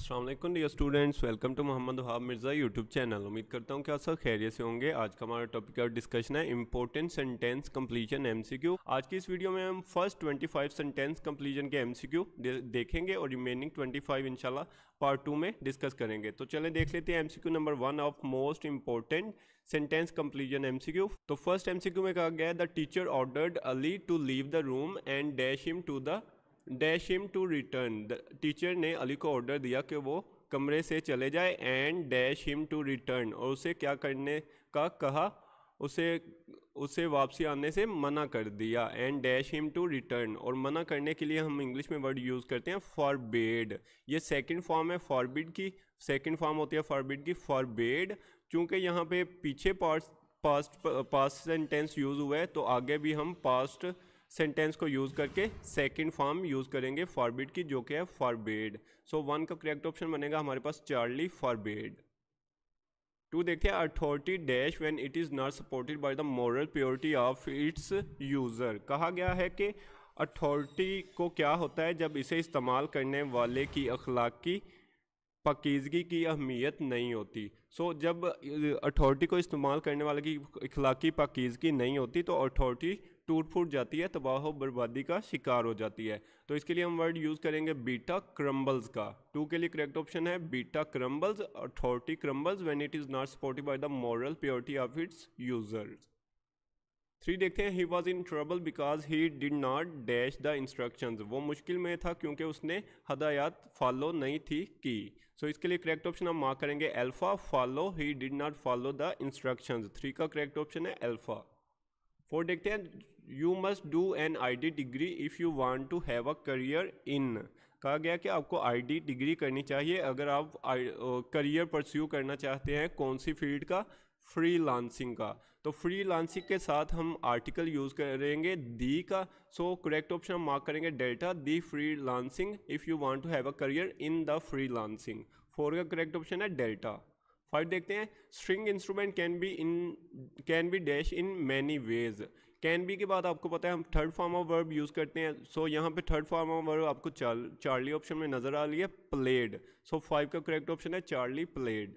वालेकुम dear students welcome to Mohammad Wahab Mirza YouTube channel उम्मीद करता हूँ कि आप सब खैरियत से होंगे आज का हमारा टॉपिक और डिस्कशन है इंपॉर्टेंट सेंटेंस कंप्लीशन एमसीक्यू आज की इस वीडियो में हम फर्स्ट 25 सेंटेंस कंप्लीशन के एमसीक्यू देखेंगे और रिमेनिंग 25 फाइव इनशाला पार्ट टू में डिस्कस करेंगे तो चले देख लेते हैं M number one of most important sentence completion MCQ तो फर्स्ट एमसीक्यू में कहा गया the teacher ordered Ali to leave the room and dash him to the dash him to return teacher ने अली को ऑर्डर दिया कि वो कमरे से चले जाए and dash him to return और उसे क्या करने का कहा उसे उसे वापसी आने से मना कर दिया and dash him to return और मना करने के लिए हम इंग्लिश में वर्ड यूज़ करते हैं फॉरबेड ये सेकंड फॉर्म है फॉरबिड की सेकंड फॉर्म होती है फॉरबिड की फॉरबेड चूँकि यहाँ पे पीछे पास्ट पास्ट सेंटेंस यूज़ हुआ है तो आगे भी हम पास्ट सेंटेंस को यूज़ करके सेकंड फॉर्म यूज़ करेंगे फॉरबिड की जो कि है फॉरबेड सो वन का करेक्ट ऑप्शन बनेगा हमारे पास चार्ली फॉरबेड टू देखिए authority dash when it is not supported by the moral purity of its user कहा गया है कि अथॉरिटी को क्या होता है जब इसे इस्तेमाल करने वाले की अखलाक की पकीजगी की अहमियत नहीं होती सो so, जब अथॉरिटी को इस्तेमाल करने वाले की अखलाकी पकीजगी नहीं होती तो अथॉरिटी टूट फूट जाती है तबाह बर्बादी का शिकार हो जाती है तो इसके लिए हम वर्ड यूज़ करेंगे बीटा क्रम्बल्स का टू के लिए करेक्ट ऑप्शन है beta crumbles authority crumbles when it is not supported by the moral purity of its users three देखते हैं he was in trouble because he did not dash the instruction वो मुश्किल में था क्योंकि उसने हदायत फॉलो नहीं थी की सो so, इसके लिए करेक्ट ऑप्शन हम मार्क करेंगे alpha follow he did not follow the instruction three का करेक्ट ऑप्शन है अल्फ़ा फोर देखते हैं you must do an ID degree if you want to have a career in कहा गया कि आपको आईडी डिग्री करनी चाहिए अगर आप करियर परस्यू करना चाहते हैं कौन सी फील्ड का फ्री लांसिंग का तो फ्री लांसिंग के साथ हम आर्टिकल यूज़ करेंगे दी का सो करेक्ट ऑप्शन हम मार्क करेंगे delta the freelancing if you want to have a career in the freelancing four का करेक्ट ऑप्शन है डेल्टा फाइव देखते हैं string instrument can be in can be dash in many ways can be के बाद आपको पता है हम third form of verb use करते हैं सो so, यहाँ पे थर्ड फॉर्म ऑफ वर्ब आपको चार, चार्ली ऑप्शन में नज़र आ रही है प्लेड सो फाइव का करेक्ट ऑप्शन है Charlie played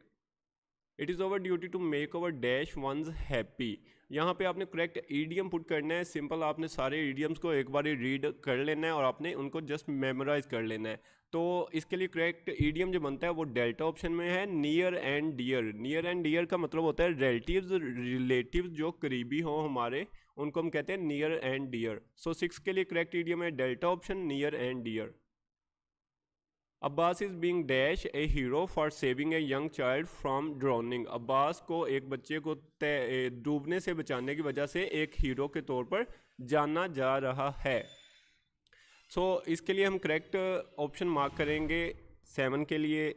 it is over duty to make over dash ones happy यहाँ पे आपने करेक्ट ईडियम पुट करना है सिंपल आपने सारे ईडीएम्स को एक बार रीड कर लेना है और आपने उनको जस्ट मेमोराइज कर लेना है तो इसके लिए करेक्ट ईडीएम जो बनता है वो डेल्टा ऑप्शन में है near and dear near and dear का मतलब होता है रिलेटिव रिलेटिव जो करीबी हो हमारे उनको हम कहते हैं near and dear so six के लिए करेक्ट ईडीएम है delta option near and dear Abbas is being dash a hero for saving a young child from drowning Abbas को एक बच्चे को डूबने से बचाने की वजह से एक हीरो के तौर पर जाना जा रहा है सो so, इसके लिए हम करेक्ट ऑप्शन मार्क करेंगे सेवन के लिए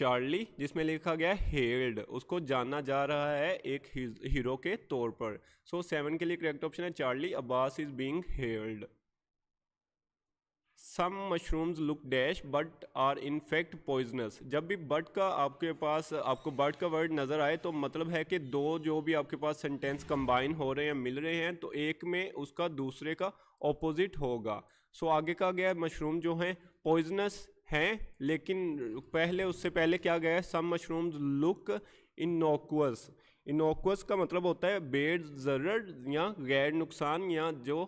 चार्ली जिसमें लिखा गया है हेल्ड उसको जाना जा रहा है एक हीरो के तौर पर सो so, सेवन के लिए करेक्ट ऑप्शन है Charlie Abbas is being held some mushrooms look dash but are in fact poisonous जब भी बट का आपके पास आपको बट का वर्ड नज़र आए तो मतलब है कि दो जो भी आपके पास सेंटेंस कंबाइन हो रहे हैं मिल रहे हैं तो एक में उसका दूसरे का ऑपोजिट होगा सो आगे का गया मशरूम जो हैं पॉइजनस हैं लेकिन पहले उससे पहले क्या गया है some mushrooms look innocuous innocuous का मतलब होता है बेड जरर या गैर नुकसान या जो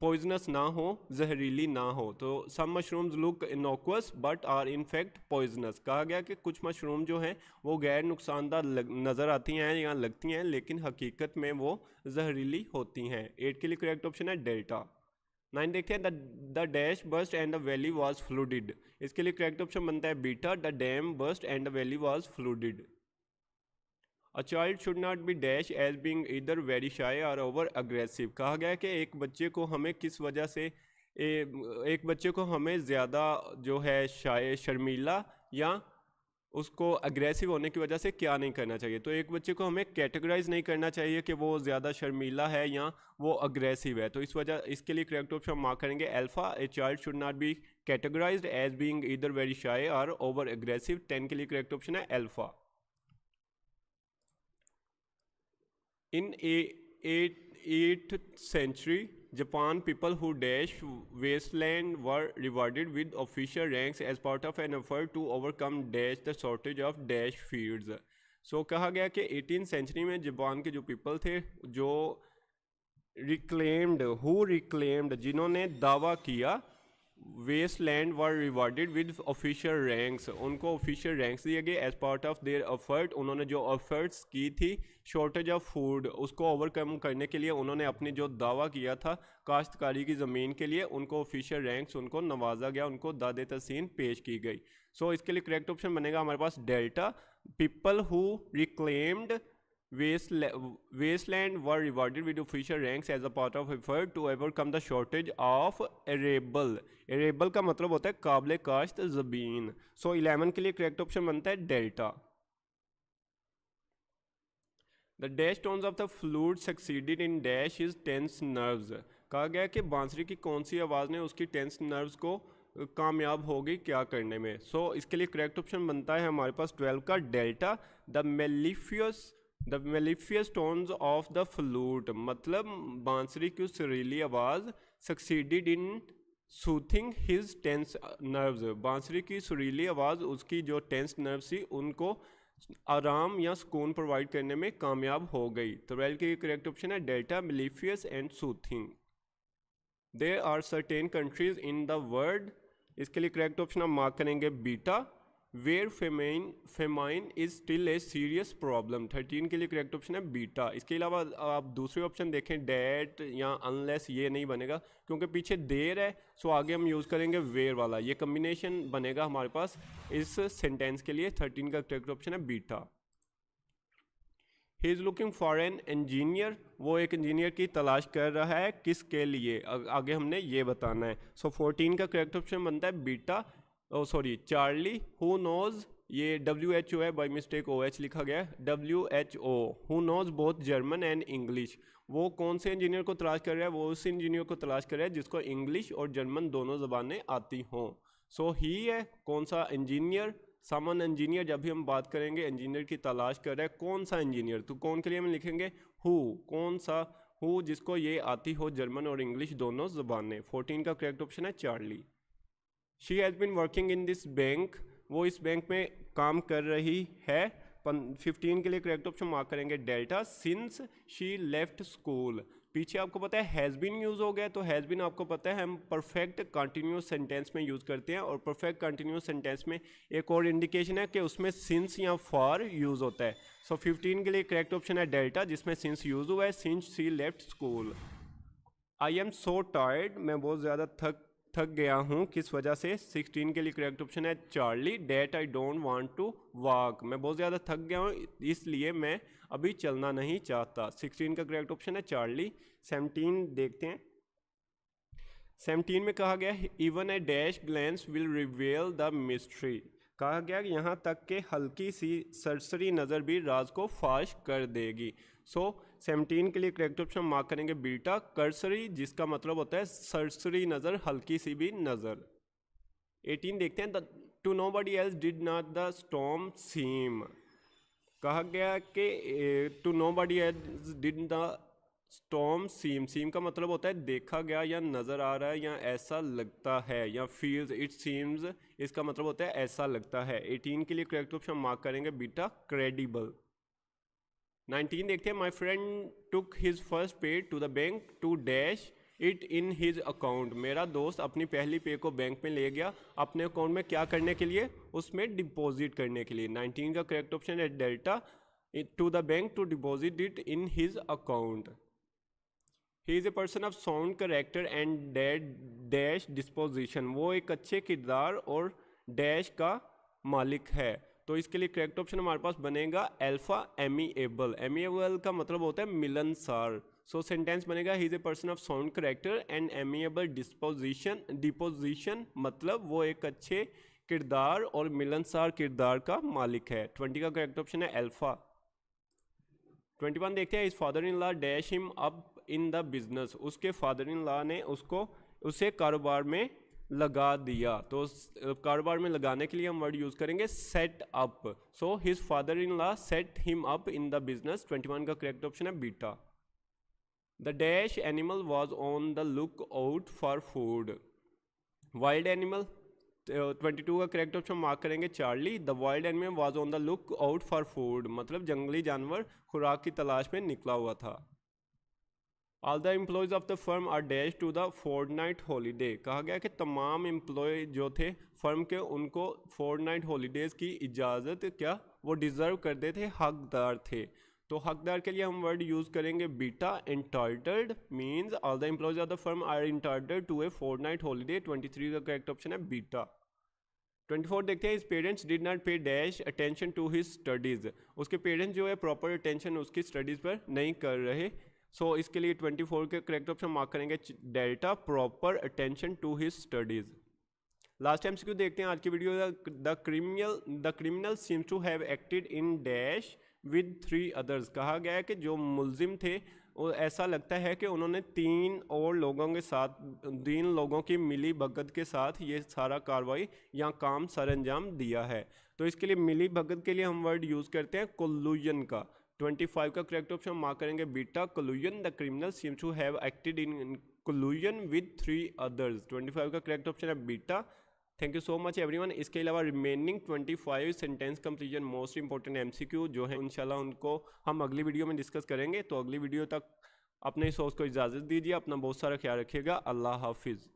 पॉइजनस ना हो जहरीली ना हो तो some mushrooms look innocuous but are in fact poisonous कहा गया कि कुछ मशरूम जो हैं वो गैर नुकसानदार नज़र आती हैं या लगती हैं लेकिन हकीकत में वो जहरीली होती हैं एट के लिए करेक्ट ऑप्शन है डेल्टा नाइन देखते हैं the dash bust and the valley was flooded इसके लिए करेक्ट ऑप्शन बनता है beta the dam bust and the valley was flooded a child should not be dash as being either very shy और over aggressive कहा गया कि एक बच्चे को हमें किस वजह से ए, एक बच्चे को हमें ज़्यादा जो है शाय शर्मीला या उसको अग्रेसिव होने की वजह से क्या नहीं करना चाहिए तो एक बच्चे को हमें कैटेगराइज नहीं करना चाहिए कि वो ज़्यादा शर्मीला है या वो अग्रेसिव है तो इस वजह इसके लिए करेक्ट ऑप्शन मार्क करेंगे alpha a child should not be categorize as being either very shy और ओवर अग्रेसिव टेन के लिए करेक्ट ऑप्शन है alpha in eight century Japan people who dash wasteland were rewarded with official ranks as part of an effort to overcome dash the shortage of dash fields. So so, कहा गया कि eighteen century में Japan के जो people थे जो reclaimed who reclaimed जिन्होंने दावा किया wasteland were rewarded with official ranks उनको ऑफिशियल रैंक्स दिए गए as part of their effort उन्होंने जो एफर्ट्स की थी शॉर्टेज ऑफ फूड उसको ओवरकम करने के लिए उन्होंने अपने जो दावा किया था काश्तकारी की ज़मीन के लिए उनको ऑफिशियल रैंक्स उनको नवाजा गया उनको दाद तहसीन पेश की गई सो so, इसके लिए करेक्ट ऑप्शन बनेगा हमारे पास delta people who reclaimed wasteland were rewarded with official ranks as a part of effort to overcome the shortage of arable arable का मतलब होता है काबिल काश्त ज़मीन सो so, 11 के लिए करेक्ट ऑप्शन बनता है delta the dash tones of the flute succeeded in dash is tense nerves कहा गया कि बांसुरी की कौन सी आवाज़ ने उसकी टेंस नर्व्स को कामयाब होगी क्या करने में सो so, इसके लिए करेक्ट ऑप्शन बनता है हमारे पास ट्वेल्व का delta the mellifluous the mellifluous tones of the flute मतलब बांसुरी की सुरीली आवाज़ succeeded in soothing his tense nerves बांसुरी की सुरीली आवाज़ उसकी जो टेंस नर्व्स थी उनको आराम या सुकून प्रोवाइड करने में कामयाब हो गई तो वेल की करेक्ट ऑप्शन है delta mellifluous and soothing there are certain countries in the world इसके लिए करेक्ट ऑप्शन हम मार्क करेंगे beta where famine famine is still a serious problem thirteen के लिए करेक्ट ऑप्शन है बीटा इसके अलावा आप दूसरे ऑप्शन देखें डेट या अनलेस ये नहीं बनेगा क्योंकि पीछे देर है सो आगे हम यूज़ करेंगे वेयर वाला ये कम्बिनेशन बनेगा हमारे पास इस सेंटेंस के लिए थर्टीन का करेक्ट ऑप्शन है beta he is looking for an engineer वो एक इंजीनियर की तलाश कर रहा है किसके लिए आगे हमने ये बताना है सो so, 14 का करेक्ट ऑप्शन बनता है beta sorry Charlie who knows ये डब्ल्यू एच ओ है बाई मिस्टेक ओ एच लिखा गया है W H O who knows both German and English वो कौन से इंजीनियर को तलाश कर रहा है वो उस इंजीनियर को तलाश कर रहा है जिसको इंग्लिश और जर्मन दोनों जबानें आती हों सो ही है कौन सा इंजीनियर सामान इंजीनियर जब भी हम बात करेंगे इंजीनियर की तलाश कर रहा है कौन सा इंजीनियर तो कौन के लिए हम लिखेंगे हु कौन सा हु जिसको ये आती हो जर्मन और इंग्लिश दोनों जबानें फोर्टीन का करेक्ट ऑप्शन है Charlie she has been working in this bank वो इस बैंक में काम कर रही है पन फिफ्टीन के लिए करेक्ट ऑप्शन मार्क करेंगे delta since she left school पीछे आपको पता है हैज़ बिन यूज़ हो गया तो हैज़ बिन आपको पता है हम परफेक्ट कंटिन्यूस सेंटेंस में यूज़ करते हैं और परफेक्ट कंटिन्यूस सेंटेंस में एक और इंडिकेशन है कि उसमें सिंस या फॉर यूज़ होता है सो so, के लिए करेक्ट ऑप्शन है डेल्टा जिसमें सिंस यूज़ हुआ है since she left school I am so tired मैं बहुत ज़्यादा थक थक गया हूँ किस वजह से 16 के लिए करेक्ट ऑप्शन है Charlie that I don't want to walk मैं बहुत ज़्यादा थक गया हूँ इसलिए मैं अभी चलना नहीं चाहता 16 का करेक्ट ऑप्शन है चार्ली 17 देखते हैं सेवनटीन में कहा गया even a dash glance will reveal the mystery कहा गया यहाँ तक के हल्की सी सरसरी नज़र भी राज को फाश कर देगी सो so, सेवनटीन के लिए करेक्ट ऑप्शन मार्क करेंगे बीटा कर्सरी जिसका मतलब होता है सरसरी नज़र हल्की सी भी नज़र एटीन देखते हैं to nobody else did not the storm seem कहा गया कि to nobody else did the storm seem seem का मतलब होता है देखा गया या नज़र आ रहा है या ऐसा लगता है या फील्स इट सीम्स इसका मतलब होता है ऐसा लगता है 18 के लिए करेक्ट ऑप्शन मार्क करेंगे बीटा क्रेडिबल 19 देखते हैं my friend took his first pay to the bank to dash it in his account मेरा दोस्त अपनी पहली पे को बैंक में ले गया अपने अकाउंट में क्या करने के लिए उसमें डिपॉजिट करने के लिए नाइनटीन का करेक्ट ऑप्शन है delta to the bank to deposit it in his account he is a person of sound character and dead dash disposition वो एक अच्छे किरदार और डैश का मालिक है तो इसके लिए करेक्ट ऑप्शन हमारे पास बनेगा एल्फा एमीएबल एमीएबल का मतलब होता है मिलनसार सो सेंटेंस बनेगा he is a person of sound character and amiable disposition disposition मतलब वो एक अच्छे किरदार और मिलनसार किरदार का मालिक है ट्वेंटी का करेक्ट ऑप्शन है एल्फा ट्वेंटी वन देखते हैं his father in law dash him up in the business उसके फादर इन लॉ ने उसको उसे कारोबार में लगा दिया तो कारोबार में लगाने के लिए हम वर्ड यूज़ करेंगे set up so his father in law set him up in the business 21 का करेक्ट ऑप्शन है beta the dash animal was on the lookout for food wild animal twenty two का correct option mark करेंगे Charlie the wild animal was on the lookout for food मतलब जंगली जानवर खुराक की तलाश में निकला हुआ था all the employees of the firm are dash to the fortnight holiday कहा गया कि तमाम एम्प्लॉय जो थे फर्म के उनको फोर्ड नाइट हॉलीडेज़ की इजाज़त क्या वो डिज़र्व करते थे हकदार थे तो हकदार के लिए हम वर्ड यूज़ करेंगे beta entitled means all the employees of the firm are entitled to a fortnight holiday twenty three का करेक्ट ऑप्शन है बीटा 24 देखते हैं his parents did not pay dash attention to his studies उसके parents जो है proper attention उसकी studies पर नहीं कर रहे सो so, इसके लिए 24 के करेक्ट ऑप्शन मार्क करेंगे delta proper attention to his studies last time क्यों देखते हैं आज की video the criminal the criminal seems to have acted in dash with three others कहा गया है कि जो मुलजिम थे वो ऐसा लगता है कि उन्होंने तीन और लोगों के साथ तीन लोगों की मिली भगत के साथ ये सारा कार्रवाई या काम अंजाम दिया है तो इसके लिए मिली भगत के लिए हम वर्ड यूज़ करते हैं कोल्लुजन का ट्वेंटी फाइव का करेक्ट ऑप्शन मार्क करेंगे beta collusion the criminal seems to have acted in collusion with three others twenty five का करेक्ट ऑप्शन है beta thank you so much everyone इसके अलावा remaining 25 sentence completion most important MCQ जो है इंशाल्लाह उनको हम अगली वीडियो में डिस्कस करेंगे तो अगली वीडियो तक अपने सोर्स को इजाज़त दीजिए अपना बहुत सारा ख्याल रखिएगा अल्लाह हाफिज़